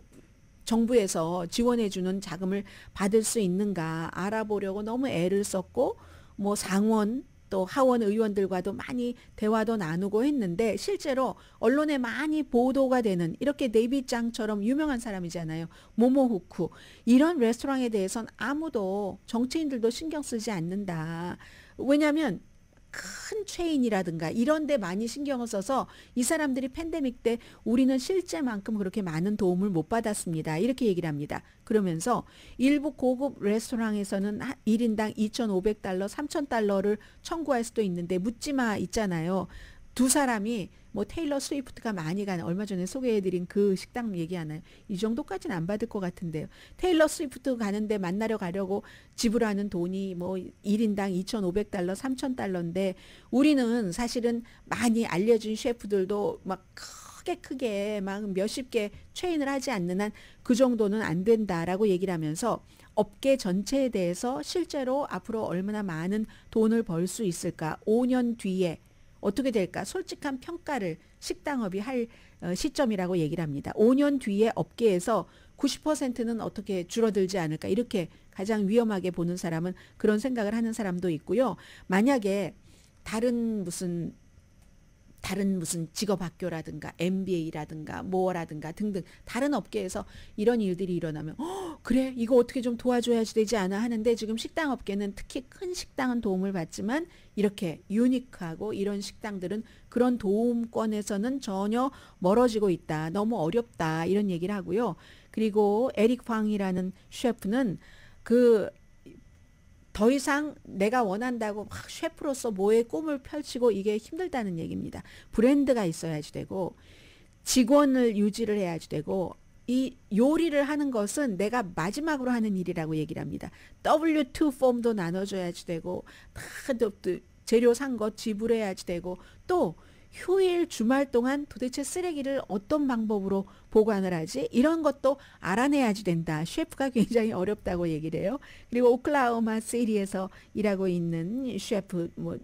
정부에서 지원해주는 자금을 받을 수 있는가 알아보려고 너무 애를 썼고 뭐 상원 또 하원 의원들과도 많이 대화도 나누고 했는데 실제로 언론에 많이 보도가 되는 이렇게 네비짱처럼 유명한 사람이잖아요. 모모후쿠 이런 레스토랑에 대해선 아무도 정치인들도 신경 쓰지 않는다. 왜냐하면 큰 체인이라든가 이런 데 많이 신경을 써서 이 사람들이 팬데믹 때 우리는 실제만큼 그렇게 많은 도움을 못 받았습니다. 이렇게 얘기를 합니다. 그러면서 일부 고급 레스토랑에서는 1인당 2,500달러, 3,000달러를 청구할 수도 있는데 묻지마 있잖아요. 두 사람이 뭐 테일러 스위프트가 많이 간 얼마 전에 소개해드린 그 식당 얘기하나요? 이 정도까지는 안 받을 것 같은데요. 테일러 스위프트 가는데 만나러 가려고 지불하는 돈이 뭐 1인당 2,500달러, 3,000달러인데 우리는 사실은 많이 알려진 셰프들도 막 크게 크게 막 몇십 개 체인을 하지 않는 한 그 정도는 안 된다라고 얘기를 하면서 업계 전체에 대해서 실제로 앞으로 얼마나 많은 돈을 벌 수 있을까 5년 뒤에 어떻게 될까? 솔직한 평가를 식당업이 할 어, 시점이라고 얘기를 합니다. 5년 뒤에 업계에서 90%는 어떻게 줄어들지 않을까? 이렇게 가장 위험하게 보는 사람은 그런 생각을 하는 사람도 있고요. 만약에 다른 무슨 다른 무슨 직업학교라든가 MBA라든가 뭐라든가 등등 다른 업계에서 이런 일들이 일어나면 어, 그래 이거 어떻게 좀 도와줘야지 되지 않아 하는데 지금 식당 업계는 특히 큰 식당은 도움을 받지만 이렇게 유니크하고 이런 식당들은 그런 도움권에서는 전혀 멀어지고 있다. 너무 어렵다. 이런 얘기를 하고요. 그리고 에릭 황이라는 셰프는 그더 이상 내가 원한다고 막 셰프로서 뭐의 꿈을 펼치고 이게 힘들다는 얘기입니다. 브랜드가 있어야지 되고 직원을 유지를 해야지 되고 이 요리를 하는 것은 내가 마지막으로 하는 일이라고 얘기를 합니다. W2 폼도 나눠줘야지 되고 다 재료 산 것 지불해야지 되고 또 휴일 주말 동안 도대체 쓰레기를 어떤 방법으로 보관을 하지? 이런 것도 알아내야지 된다. 셰프가 굉장히 어렵다고 얘기를 해요. 그리고 오클라호마 시리에서 일하고 있는 셰프는 뭐,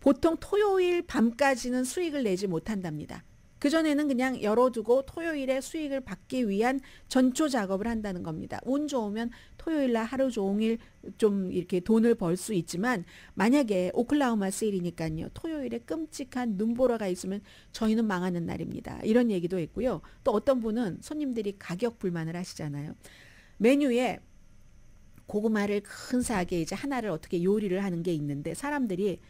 보통 토요일 밤까지는 수익을 내지 못한답니다. 그전에는 그냥 열어두고 토요일에 수익을 받기 위한 전초 작업을 한다는 겁니다. 운 좋으면 토요일날 하루 종일 좀 이렇게 돈을 벌 수 있지만 만약에 오클라호마 세일이니까요. 토요일에 끔찍한 눈보라가 있으면 저희는 망하는 날입니다. 이런 얘기도 있고요. 또 어떤 분은 손님들이 가격 불만을 하시잖아요. 메뉴에 고구마를 큰 사게 이제 하나를 어떻게 요리를 하는 게 있는데 사람들이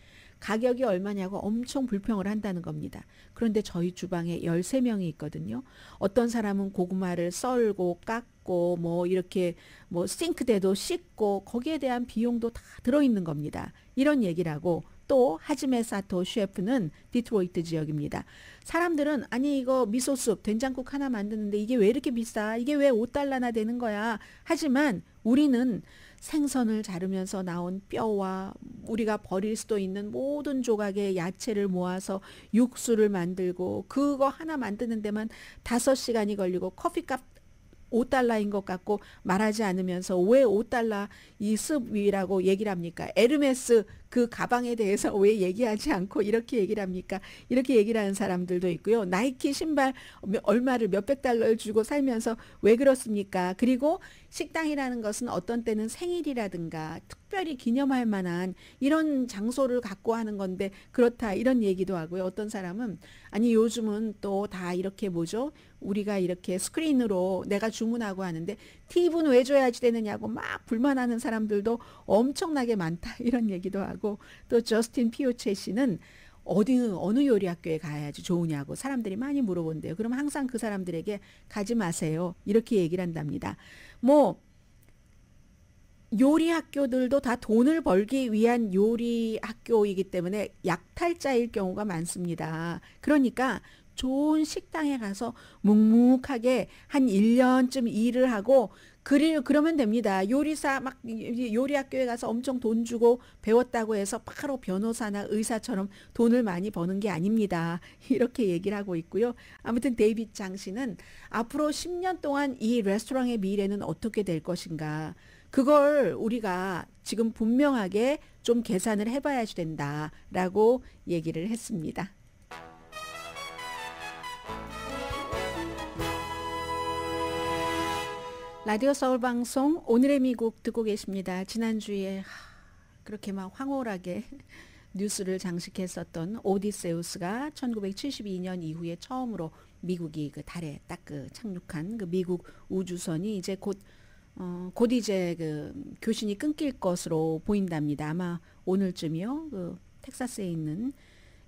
가격이 얼마냐고 엄청 불평을 한다는 겁니다. 그런데 저희 주방에 13명이 있거든요. 어떤 사람은 고구마를 썰고 깎고 뭐 이렇게 뭐 싱크대도 씻고 거기에 대한 비용도 다 들어있는 겁니다. 이런 얘기라고또 하지메 사토 셰프는 디트로이트 지역입니다. 사람들은 아니 이거 미소 s o 된장국 하나 만드는데 이게 왜 이렇게 비싸? 이게 왜 5달러나 되는 거야? 하지만 우리는 생선을 자르면서 나온 뼈와 우리가 버릴 수도 있는 모든 조각의 야채를 모아서 육수를 만들고 그거 하나 만드는 데만 다섯 시간이 걸리고 커피값 5달러인 것 같고 말하지 않으면서 왜 5달러 이 습위라고 얘기를 합니까? 에르메스 그 가방에 대해서 왜 얘기하지 않고 이렇게 얘기를 합니까? 이렇게 얘기를 하는 사람들도 있고요. 나이키 신발 얼마를 몇백 달러를 주고 살면서 왜 그렇습니까? 그리고 식당이라는 것은 어떤 때는 생일이라든가 특별히 기념할 만한 이런 장소를 갖고 하는 건데 그렇다 이런 얘기도 하고요. 어떤 사람은 아니 요즘은 또 다 이렇게 뭐죠? 우리가 이렇게 스크린으로 내가 주문하고 하는데 팁은 왜 줘야지 되느냐고 막 불만하는 사람들도 엄청나게 많다 이런 얘기도 하고 그리고 또 저스틴 피오체 씨는 어디 어느 요리 학교에 가야지 좋으냐고 사람들이 많이 물어본대요. 그럼 항상 그 사람들에게 가지 마세요. 이렇게 얘기를 한답니다. 뭐 요리 학교들도 다 돈을 벌기 위한 요리 학교이기 때문에 약탈자일 경우가 많습니다. 그러니까 좋은 식당에 가서 묵묵하게 한 1년쯤 일을 하고 그리 그러면 됩니다. 요리사 막 요리 학교에 가서 엄청 돈 주고 배웠다고 해서 바로 변호사나 의사처럼 돈을 많이 버는 게 아닙니다. 이렇게 얘기를 하고 있고요. 아무튼 데이빗 장 씨는 앞으로 10년 동안 이 레스토랑의 미래는 어떻게 될 것인가? 그걸 우리가 지금 분명하게 좀 계산을 해 봐야지 된다라고 얘기를 했습니다. 라디오 서울 방송 오늘의 미국 듣고 계십니다. 지난주에 그렇게 막 황홀하게 뉴스를 장식했었던 오디세우스가 1972년 이후에 처음으로 미국이 그 달에 딱 그 착륙한 그 미국 우주선이 이제 곧 어, 곧 이제 그 교신이 끊길 것으로 보인답니다. 아마 오늘쯤이요. 그 텍사스에 있는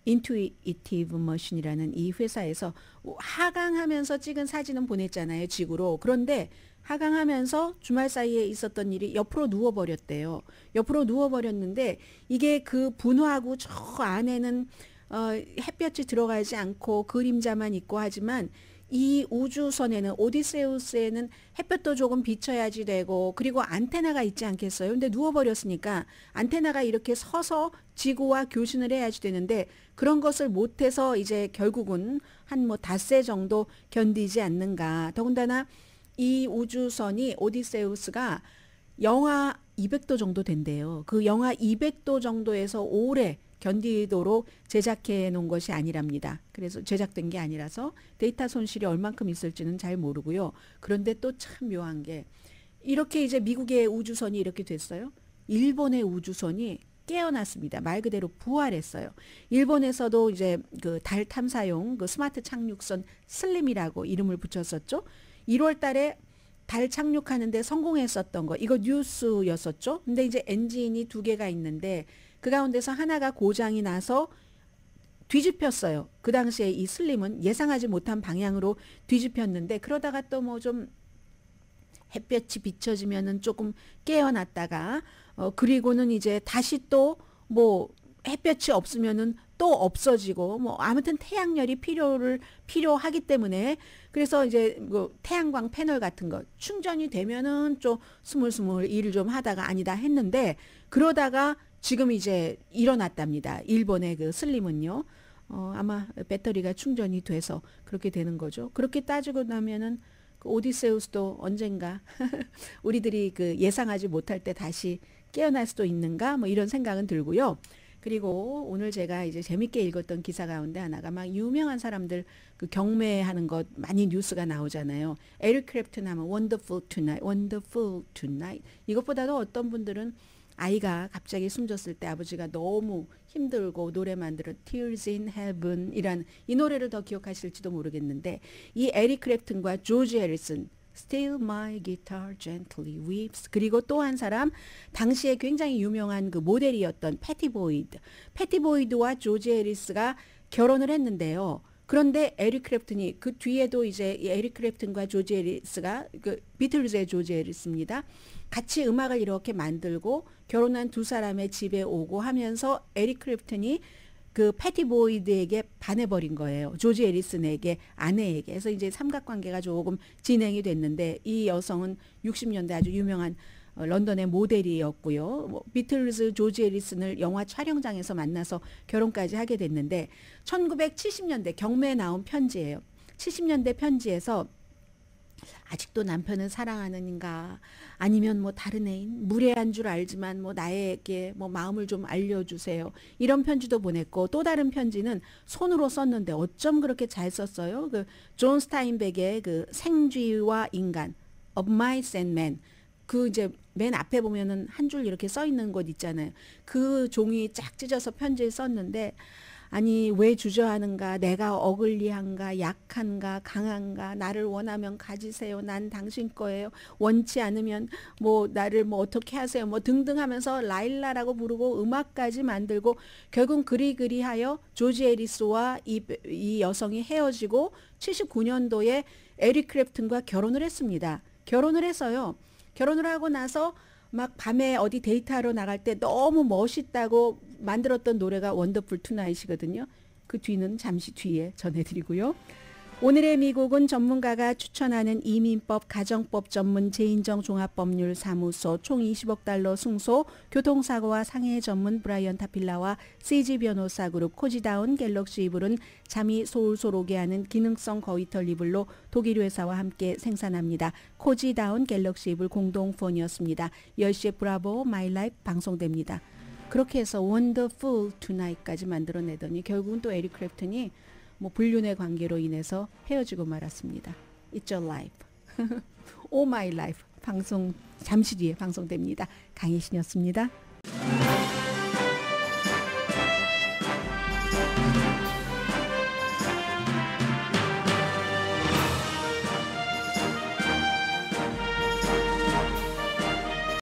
인투이티브 머신이라는 이 회사에서 하강하면서 찍은 사진은 보냈잖아요. 지구로. 그런데 하강하면서 주말 사이에 있었던 일이 옆으로 누워버렸대요. 옆으로 누워버렸는데 이게 그분화구고저 안에는 어, 햇볕이 들어가지 않고 그림자만 있고 하지만 이 우주선에는 오디세우스에는 햇볕도 조금 비춰야지 되고 그리고 안테나가 있지 않겠어요. 근데 누워버렸으니까 안테나가 이렇게 서서 지구와 교신을 해야지 되는데 그런 것을 못해서 이제 결국은 한 뭐 닷새 정도 견디지 않는가. 더군다나 이 우주선이 오디세우스가 영하 200도 정도 된대요. 그 영하 200도 정도에서 오래 견디도록 제작해 놓은 것이 아니랍니다. 그래서 제작된 게 아니라서 데이터 손실이 얼만큼 있을지는 잘 모르고요. 그런데 또 참 묘한 게 이렇게 이제 미국의 우주선이 이렇게 됐어요. 일본의 우주선이 깨어났습니다. 말 그대로 부활했어요. 일본에서도 이제 그 달 탐사용 그 스마트 착륙선 슬림이라고 이름을 붙였었죠. 1월 달에 달 착륙하는데 성공했었던 거 이거 뉴스였었죠. 근데 이제 엔진이 두 개가 있는데 그 가운데서 하나가 고장이 나서 뒤집혔어요. 그 당시에 이 슬림은 예상하지 못한 방향으로 뒤집혔는데 그러다가 또 뭐 좀 햇볕이 비춰지면은 조금 깨어났다가 어 그리고는 이제 다시 또 뭐 햇볕이 없으면은 또 없어지고 뭐 아무튼 태양열이 필요를 필요하기 때문에 그래서 이제 뭐 태양광 패널 같은 거 충전이 되면은 좀 스물스물 일을 좀 하다가 아니다 했는데 그러다가 지금 이제 일어났답니다. 일본의 그 슬림은요. 어, 아마 배터리가 충전이 돼서 그렇게 되는 거죠. 그렇게 따지고 나면은 그 오디세우스도 언젠가 우리들이 그 예상하지 못할 때 다시 깨어날 수도 있는가 뭐 이런 생각은 들고요. 그리고 오늘 제가 이제 재밌게 읽었던 기사 가운데 하나가 막 유명한 사람들 그 경매하는 것 많이 뉴스가 나오잖아요. 에릭 크래프트나 뭐 원더풀 투나잇, 원더풀 투나잇. 이것보다도 어떤 분들은 아이가 갑자기 숨졌을 때 아버지가 너무 힘들고 노래 만들어 Tears in Heaven 이란 이 노래를 더 기억하실지도 모르겠는데 이 에릭 크래프튼과 조지 해리슨 Still my guitar gently weeps. 그리고 또 한 사람 당시에 굉장히 유명한 그 모델이었던 패티 보이드. 패티 보이드와 조지 에리스가 결혼을 했는데요. 그런데 에릭 크래프튼이 그 뒤에도 이제 에릭 크래프튼과 조지 에리스가 그 비틀즈의 조지 에리스입니다. 같이 음악을 이렇게 만들고 결혼한 두 사람의 집에 오고 하면서 에릭 크래프튼이 그 패티 보이드에게 반해버린 거예요. 조지 에리슨에게 아내에게. 그래서 이제 삼각관계가 조금 진행이 됐는데 이 여성은 60년대 아주 유명한 어, 런던의 모델이었고요. 뭐, 비틀즈 조지 에리슨을 영화 촬영장에서 만나서 결혼까지 하게 됐는데 1970년대 경매에 나온 편지예요. 70년대 편지에서 아직도 남편을 사랑하는가 아니면 뭐 다른 애인 무례한 줄 알지만 뭐 나에게 뭐 마음을 좀 알려주세요 이런 편지도 보냈고 또 다른 편지는 손으로 썼는데 어쩜 그렇게 잘 썼어요 그 존 스타인백의 그 생쥐와 인간 of mice and men 그 이제 맨 앞에 보면은 한 줄 이렇게 써 있는 곳 있잖아요 그 종이 쫙 찢어서 편지를 썼는데 아니 왜 주저하는가 내가 어글리한가 약한가 강한가 나를 원하면 가지세요 난 당신 거예요 원치 않으면 뭐 나를 뭐 어떻게 하세요 뭐 등등 하면서 라일라라고 부르고 음악까지 만들고 결국 그리그리하여 조지 에리스와 이, 이 여성이 헤어지고 79년도에 에리 크랩튼과 결혼을 했습니다 결혼을 해서요 결혼을 하고 나서 막 밤에 어디 데이트하러 나갈 때 너무 멋있다고 만들었던 노래가 원더풀 투나잇이거든요. 그 뒤는 잠시 뒤에 전해드리고요. 오늘의 미국은 전문가가 추천하는 이민법 가정법 전문 재인정 종합법률 사무소 총 20억 달러 승소 교통사고와 상해 전문 브라이언 타필라와 CG 변호사 그룹 코지다운 갤럭시 이불은 잠이 소울소 오게 하는 기능성 거위털 이불로 독일 회사와 함께 생산합니다. 코지다운 갤럭시 이불 공동 후원이었습니다. 10시에 브라보 마이라이프 방송됩니다. 그렇게 해서 원더풀 투나잇까지 만들어내더니 결국은 또 에릭 크래프튼이 뭐 불륜의 관계로 인해서 헤어지고 말았습니다. It's your life. oh my life. 방송 잠시 뒤에 방송됩니다. 강혜신이었습니다.